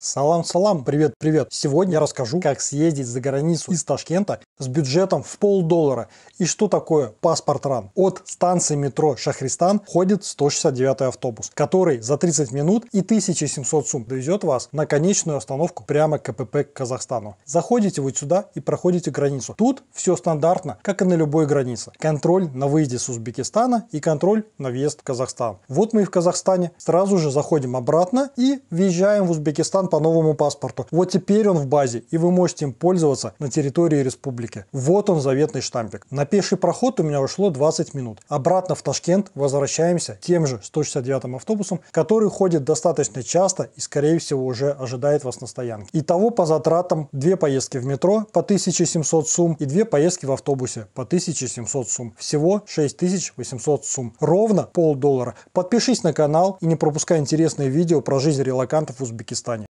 Салам, салам, привет, привет. Сегодня я расскажу, как съездить за границу из Ташкента с бюджетом в полдоллара и что такое паспорт РАН. От станции метро Шахристан ходит 169 автобус, который за 30 минут и 1700 сум довезет вас на конечную остановку прямо к КПП к Казахстану. Заходите вот сюда и проходите границу. Тут все стандартно, как и на любой границе. Контроль на выезде с Узбекистана и контроль на въезд в Казахстан. Вот мы и в Казахстане. Сразу же заходим обратно и въезжаем в Узбекистан по новому паспорту. Вот теперь он в базе, и вы можете им пользоваться на территории республики. Вот он заветный штампик. На пеший проход у меня ушло 20 минут. Обратно в Ташкент возвращаемся тем же 169 автобусом, который ходит достаточно часто и, скорее всего, уже ожидает вас на стоянке. Итого по затратам две поездки в метро по 1700 сум и две поездки в автобусе по 1700 сум. Всего 6800 сум. Ровно полдоллара. Подпишись на канал и не пропускай интересные видео про жизнь релакантов в Узбекистане.